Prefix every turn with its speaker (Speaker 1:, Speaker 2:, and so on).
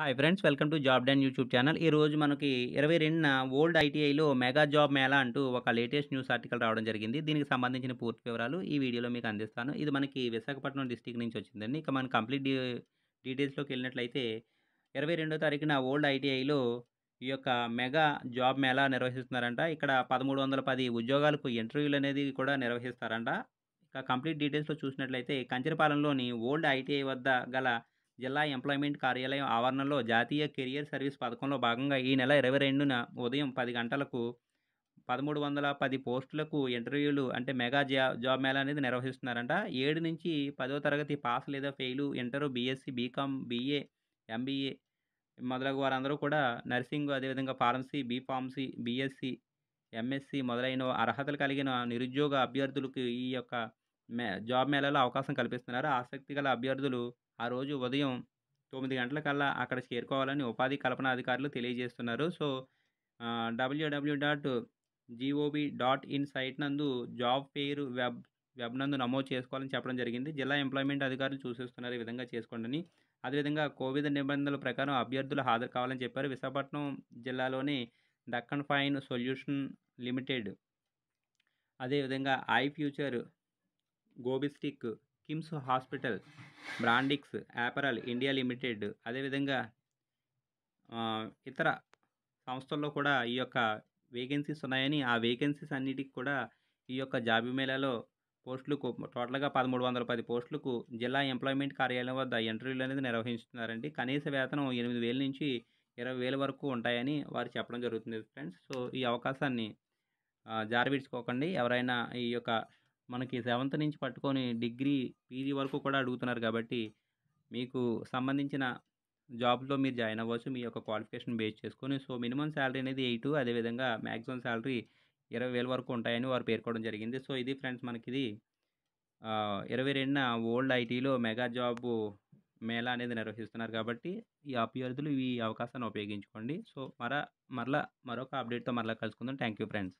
Speaker 1: hi friends welcome to job done YouTube channel ఈ రోజు మనకి ఇరవై రెండున ఓల్డ్ ఐటీఐలో మెగా జాబ్ మేళా అంటూ ఒక లేటెస్ట్ న్యూస్ ఆర్టికల్ రావడం జరిగింది దీనికి సంబంధించిన పూర్తి వివరాలు ఈ వీడియోలో మీకు అందిస్తాను ఇది మనకి విశాఖపట్నం డిస్టిక్ నుంచి వచ్చిందండి ఇక మనం కంప్లీట్ డీటెయిల్స్లోకి వెళ్ళినట్లయితే ఇరవై రెండో తారీఖున ఓల్డ్ ఐటీఐలో ఈ యొక్క మెగా జాబ్ మేళా నిర్వహిస్తున్నారంట ఇక్కడ పదమూడు వందల పది ఉద్యోగాలకు ఇంటర్వ్యూలు అనేది కూడా నిర్వహిస్తారంట ఇక కంప్లీట్ డీటెయిల్స్లో చూసినట్లయితే కంచరపాలెంలోని ఓల్డ్ ఐటీఐ వద్ద గల జిల్లా ఎంప్లాయ్మెంట్ కార్యాలయం ఆవరణలో జాతీయ కెరియర్ సర్వీస్ పథకంలో భాగంగా ఈ నెల ఇరవై రెండున ఉదయం పది గంటలకు పదమూడు వందల పది పోస్టులకు ఇంటర్వ్యూలు అంటే మెగా జా జాబ్ మేళా అనేది నిర్వహిస్తున్నారంట ఏడు నుంచి పదో తరగతి పాస్ లేదా fail inter BSc BCom BA MBA మొదలగు వారందరూ కూడా నర్సింగ్ అదేవిధంగా ఫార్మసీ బీఫార్మసీ బీఎస్సీ ఎంఎస్సీ మొదలైన అర్హతలు కలిగిన నిరుద్యోగ అభ్యర్థులకు ఈ యొక్క మే జాబ్ మేళాలో అవకాశం కల్పిస్తున్నారు ఆసక్తి గల అభ్యర్థులు ఆ రోజు ఉదయం తొమ్మిది గంటలకల్లా అక్కడ చేరుకోవాలని ఉపాధి కల్పన అధికారులు తెలియజేస్తున్నారు so W W dot GOB dot in site నందు జాబ్ పేరు వెబ్ వెబ్ నందు నమోదు చేసుకోవాలని చెప్పడం జరిగింది జిల్లా ఎంప్లాయ్మెంట్ అధికారులు చూసేస్తున్నారు ఈ విధంగా చేసుకోండి అదేవిధంగా కోవిడ్ నిబంధనల ప్రకారం అభ్యర్థులు హాజరు కావాలని చెప్పారు విశాఖపట్నం జిల్లాలోని దక్కన్ ఫైన్ సొల్యూషన్ లిమిటెడ్ అదేవిధంగా ఐ ఫ్యూచర్ గోబిస్టిక్ KIMS hospital Brandix apparel India limited అదేవిధంగా ఇతర సంస్థల్లో కూడా ఈ యొక్క వేకెన్సీస్ ఉన్నాయని ఆ వేకెన్సీస్ అన్నిటికి కూడా ఈ యొక్క జాబి మేళాలో పోస్టులకు టోటల్గా పదమూడు వందల పది పోస్టులకు జిల్లా ఎంప్లాయ్మెంట్ కార్యాలయం వద్ద ఇంటర్వ్యూలు అనేది నిర్వహిస్తున్నారండి కనీస వేతనం ఎనిమిది వేల నుంచి ఇరవై వేల వరకు ఉంటాయని వారు చెప్పడం జరుగుతుంది ఫ్రెండ్స్ సో ఈ అవకాశాన్ని జారవిడ్చుకోకండి ఎవరైనా ఈ యొక్క మనకి సెవెంత్ నుంచి పట్టుకొని డిగ్రీ పీజీ వరకు కూడా అడుగుతున్నారు కాబట్టి మీకు సంబంధించిన జాబ్లో మీరు జాయిన్ అవ్వచ్చు మీ యొక్క క్వాలిఫికేషన్ బేస్ చేసుకొని సో మినిమం శాలరీ అనేది ఎయిట్ అదేవిధంగా మ్యాక్సిమం శాలరీ ఇరవై వేల వరకు ఉంటాయని వారు పేర్కోవడం జరిగింది సో ఇది ఫ్రెండ్స్ మనకి ఇది ఇరవై రెండున ఓల్డ్ ఐటీలో మెగా జాబ్ మేళా అనేది నిర్వహిస్తున్నారు కాబట్టి ఈ అభ్యర్థులు ఈ అవకాశాన్ని ఉపయోగించుకోండి సో మర మరలా మరొక అప్డేట్తో మరలా కలుసుకుందాం థ్యాంక్ యూ ఫ్రెండ్స్